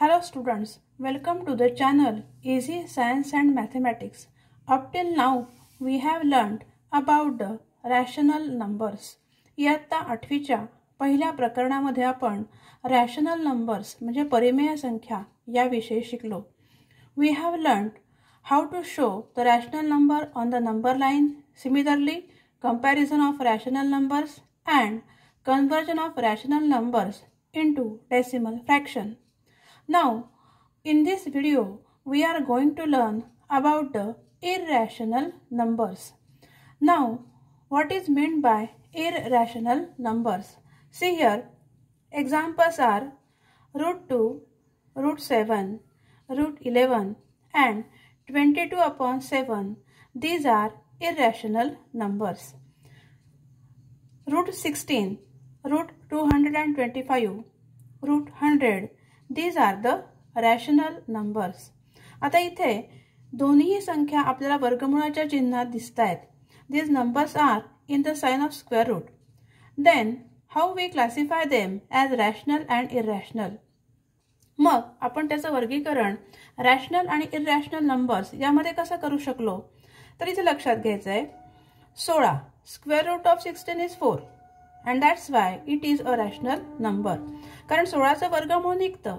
Hello students, welcome to the channel Easy Science and Mathematics. Up till now, we have learned about the rational numbers. इयत्ता आठवीच्या पहिल्या प्रकरणामध्ये आपण rational numbers म्हणजे परिमेय संख्या याविषयी शिकलो we have learn how to show the rational number on the number line similarly comparison of rational numbers and conversion of rational numbers into decimal fraction Now, in this video, we are going to learn about the irrational numbers. Now, what is meant by irrational numbers? See here, examples are root 2, root 7, root 11 and 22 upon 7. These are irrational numbers. Root 16, root 225, root 100 these are the rational numbers आता इथे दोन्ही संख्या आपल्याला वर्गमुळाच्या चिन्हात दिसत आहेत these numbers are in the sign of square root then how we classify them as rational and irrational मग आपण त्याचं वर्गीकरण रॅशनल आणि इरॅशनल नंबर्स यामध्ये कसं करू शकलो तर इथे लक्षात घ्यायचं आहे सोळा square root of sixteen is four and that's why it is a rational number कारण सोळाचं वर्गमूळ निघतं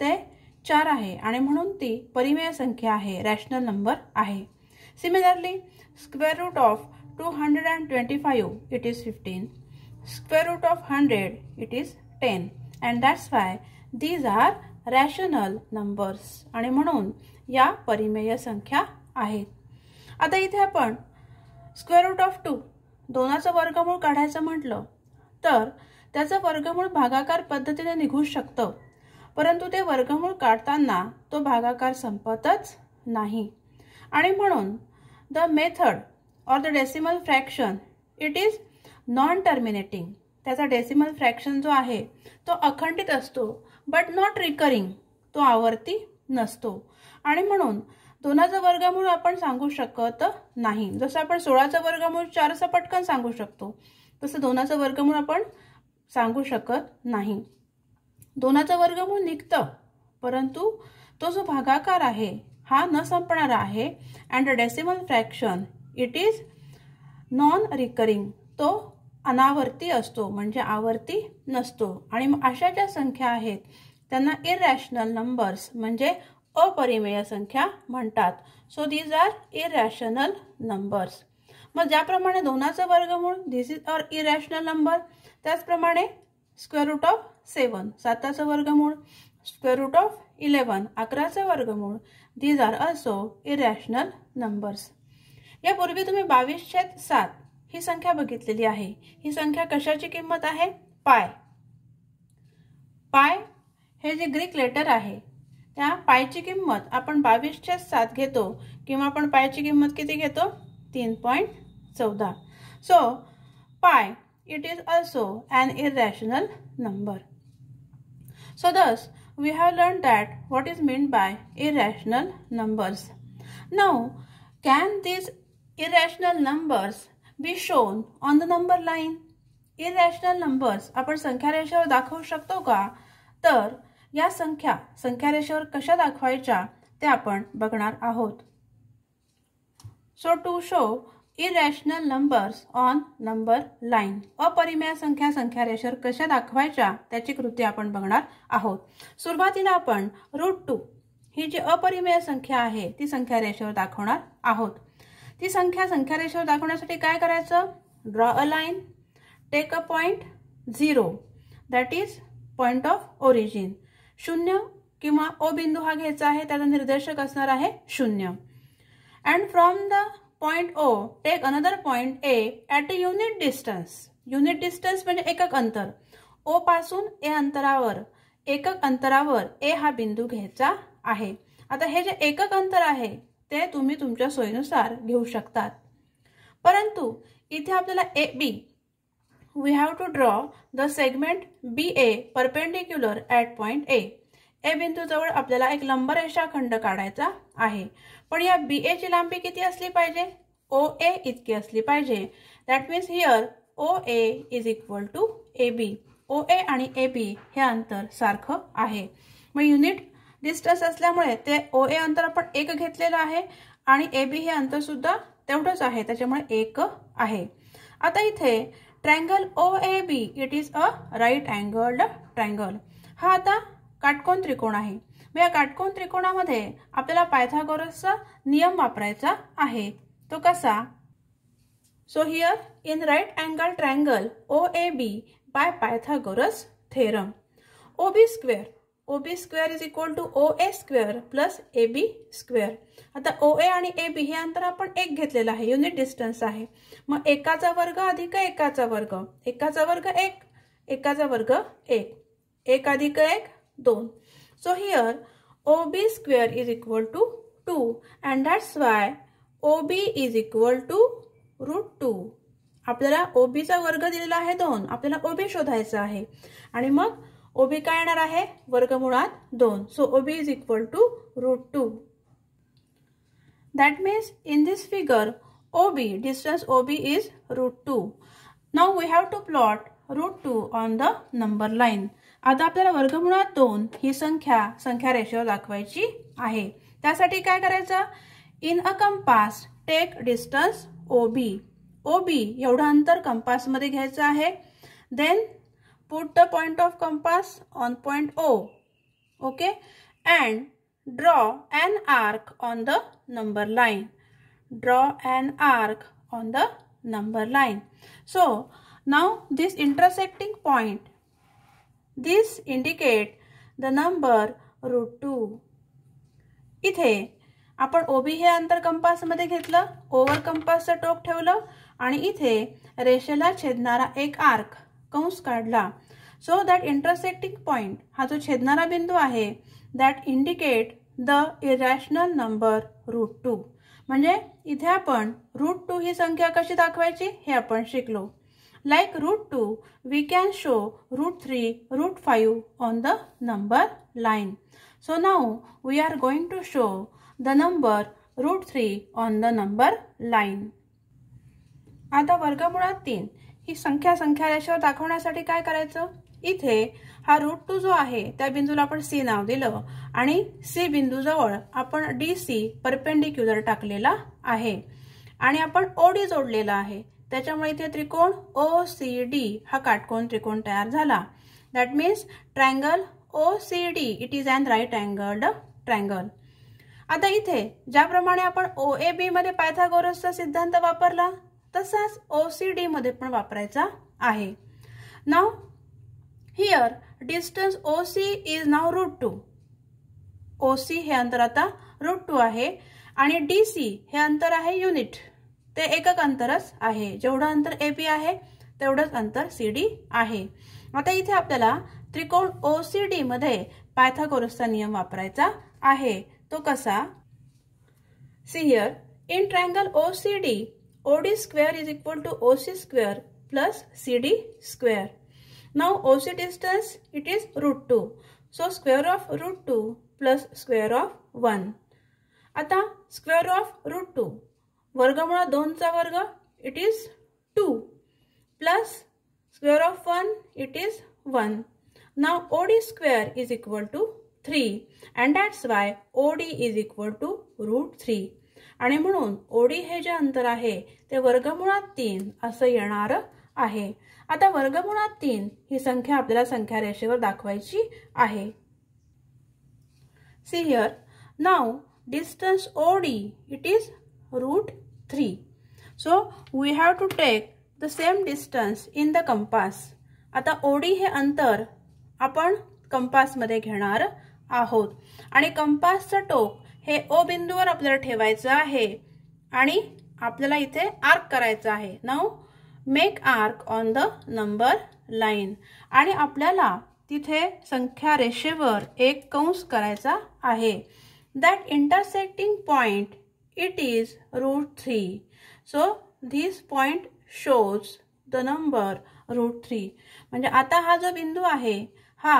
ते चार आहे आणि म्हणून ती परिमेय संख्या आहे रॅशनल नंबर आहे similarly square root of two hundred and twenty five it is fifteen square root of hundred it is ten and that's why these are rational numbers आणि म्हणून या परिमेय संख्या आहेत आता इथे आपण स्क्वेअर रूट ऑफ टू दोनाचं वर्गमूळ काढायचं म्हटलं तर त्याचं वर्गमूळ भागाकार पद्धतीने निघू शकतं परंतु ते वर्गमूळ काढताना तो भागाकार संपतच नाही आणि म्हणून the method or the decimal fraction it is non terminating त्याचा डेसिमल फ्रॅक्शन जो आहे तो अखंडित असतो बट नॉट रिकरिंग तो आवर्ती नसतो आणि म्हणून दोनाचं वर्गमूळ आपण सांगू शकत नाही जसं आपण सोळाचं वर्गमूळ चारचं पटकन सांगू शकतो तसं दोनाचं वर्गमूळ आपण सांगू शकत नाही दोनाचा वर्गमूळ निघतं परंतु तो जो भागाकार आहे हा न संपणारा आहे and decimal fraction it is non recurring तो अनावर्ती असतो म्हणजे आवर्ती नसतो आणि अशा ज्या संख्या आहेत त्यांना इरॅशनल नंबर्स म्हणजे अपरिमेय संख्या म्हणतात so these are irrational numbers मग ज्याप्रमाणे दोनाचं वर्गमूळ this is uh irrational number त्याचप्रमाणे स्क्वेअर रूट ऑफ सेवन साताचं वर्गमूळ स्क्वेअर रूट ऑफ इलेवन अकराचं वर्गमूळ these are also irrational numbers यापूर्वी तुम्ही बावीस सात ही संख्या बघितलेली आहे ही संख्या कशाची किंमत आहे पाय पाय हे जे ग्रीक लेटर आहे त्या पायची किंमत आपण बावीस सात घेतो किंवा आपण पायची किंमत किती घेतो तीन पॉईंट चौदा सो पाय it is also an irrational number. So thus, we have learned that what is meant by irrational numbers. Now, can these irrational numbers be shown on the number line? Irrational numbers, आपण संख्यारेषावर दाखवू शकतो का तर या संख्या संख्यारेषावर कशा दाखवायच्या ते आपण बघणार आहोत So to show, irrational numbers on number line अपरिमेय संख्या संख्या रेषेवर कशा दाखवायच्या त्याची कृती आपण बघणार आहोत सुरुवातीला आपण रूट टू ही जी अपरिमेय संख्या आहे ती संख्या रेषेवर दाखवणार आहोत ती संख्या संख्या रेषेवर दाखवण्यासाठी काय करायचं draw a line take a point zero that is point of origin शून्य किंवा ओ बिंदू हा घ्यायचा आहे त्याचा निर्देशक असणार आहे शून्य and from the point O take another point A at a unit distance unit distance म्हणजे एकक अंतर ओ पासून ए अंतरावर एकक अंतरावर ए हा बिंदू घ्यायचा आहे आता हे जे एकक अंतर आहे ते तुम्ही तुमच्या सोयीनुसार घेऊ शकतात परंतु इथे आपल्याला A B we have to draw the segment B A perpendicular at point A A बिंदूजवळ आपल्याला एक खंड काढायचा आहे पण या बी ए ची लांबी किती असली पाहिजे ओ ए इतकी असली पाहिजे that means here O A is equal to A B O A आणि ए बी हे अंतर सारखं आहे मग युनिट डिस्टन्स असल्यामुळे ते ओ ए अंतर आपण एक घेतलेलं आहे आणि ए बी हे अंतर सुद्धा तेवढंच आहे त्याच्यामुळे एक आहे आता इथे triangle O A B it is a right angled triangle हा आता काटकोन त्रिकोण आहे मग या काटकोण त्रिकोणामध्ये आपल्याला पायथागोरसचा नियम वापरायचा आहे तो कसा so here in right angle triangle O A B by Pythagoras theorem O B square O B square is equal to O A square plus A B square आता ओ ए आणि ए बी हे अंतर आपण एक घेतलेलं आहे unit distance आहे मग एकाचा वर्ग अधिक एकाचा वर्ग एकाचा वर्ग एक एकाचा वर्ग एक एक अधिक एक दोन so here O B square is equal to two and that's why O B is equal to root two आपल्याला ओ बीचा वर्ग दिलेला आहे दोन आपल्याला ओ बी शोधायचा आहे आणि मग ओ बी काय येणार आहे वर्ग मुळात दोन so O B is equal to root two that means in this figure O B distance O B is root two now we have to plot root two on the number line आता आपल्याला वर्गमुळात दोन ही संख्या संख्या रेषेवर दाखवायची आहे त्यासाठी काय करायचं in a compass take distance O B O B एवढं अंतर कंपासमध्ये घ्यायचं आहे then put the point of compass on point O okay and draw an arc on the number line draw an arc on the number line so now this intersecting point this indicate the number root two इथे आपण ओबी हे अंतर कंपासमध्ये घेतलं over कंपासचं टोक ठेवलं आणि इथे रेषेला छेदणारा एक आर्क कंस काढला सो दॅट इंटरसेक्टिंग पॉइंट हा जो छेदणारा बिंदू आहे that indicate the irrational number root two म्हणजे इथे आपण रूट टू ही संख्या कशी दाखवायची हे आपण शिकलो like root two we can show root three root five on the number line so now we are going to show the number root three on the number line आता वर्गमुळात तीन ही संख्या संख्या रेषेवर दाखवण्यासाठी काय करायचं इथे हा रूट टू जो आहे त्या बिंदूला आपण सी नाव दिलं आणि सी बिंदूजवळ आपण डी सी परपेंडिक्युलर टाकलेला आहे आणि आपण ओडी जोडलेला आहे त्याच्यामुळे इथे त्रिकोण ओ सी डी हा काटकोन त्रिकोण तयार झाला that means triangle O C D it is and right angled triangle आता इथे ज्याप्रमाणे आपण ओ ए बी मध्ये पायथागोरसचा सिद्धांत वापरला तसाच ओ सी डी मध्ये पण वापरायचा आहे now here distance O C is now root two O C हे अंतर आता रूट टू आहे आणि डी सी हे अंतर आहे युनिट ते एकक अंतरच आहे जेवढं अंतर ए बी आहे तेवढंच अंतर सी डी आहे आता इथे आपल्याला त्रिकोण ओ सी डी मध्ये पायथागोरसचा नियम वापरायचा आहे तो कसा see here in triangle O C D O D square is equal to O C square plus C D square now O C distance it is root two so square of root two plus square of one आता square of root two वर्गमुळा दोनचा वर्ग it is two plus square of one it is one now O D square is equal to three and that's why D is equal to root three आणि म्हणून OD हे जे अंतर आहे ते वर्गमुळात तीन असं येणार आहे आता वर्गमुळात तीन ही संख्या आपल्याला संख्या रेषेवर दाखवायची आहे see here now distance D it is root 3 so we have to take the same distance in the compass आता ओडी हे अंतर आपण कंपासमध्ये घेणार आहोत आणि कंपासचं टोक हे ओ बिंदूवर आपल्याला ठेवायचं आहे आणि आपल्याला इथे आर्क करायचं आहे now make arc on the number line आणि आपल्याला तिथे संख्या रेषेवर एक कंस करायचा आहे that intersecting point it is root 3 so this point shows the number root 3 म्हणजे आता हा जो बिंदू आहे हा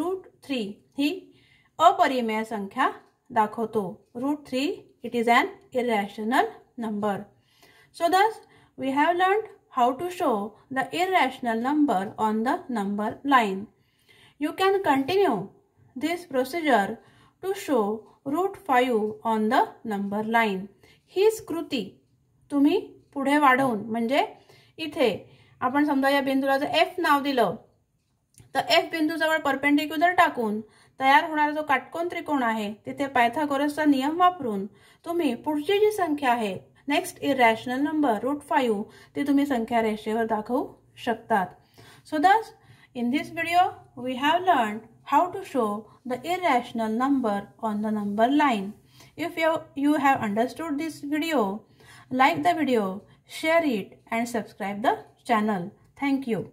root 3 ही अपरिमेय संख्या दाखवतो root 3 it is an irrational number so thus we have learned how to show the irrational number on the number line you can continue this procedure to show root 5 on the number line. हीच कृती तुम्ही पुढे वाढवून म्हणजे इथे आपण समजा या बिंदूला जर एफ नाव दिलं तर एफ बिंदूजवळ परपेंडिक्युलर टाकून तयार होणारा जो काटकोन त्रिकोण आहे तिथे पायथागोरसचा नियम वापरून तुम्ही पुढची जी संख्या आहे next irrational number root five ती तुम्ही संख्या रेषेवर दाखवू शकतात so thus in this video we have learn how to show the irrational number on the number line. If you, you have understood this video, like the video, share it and subscribe the channel. Thank you.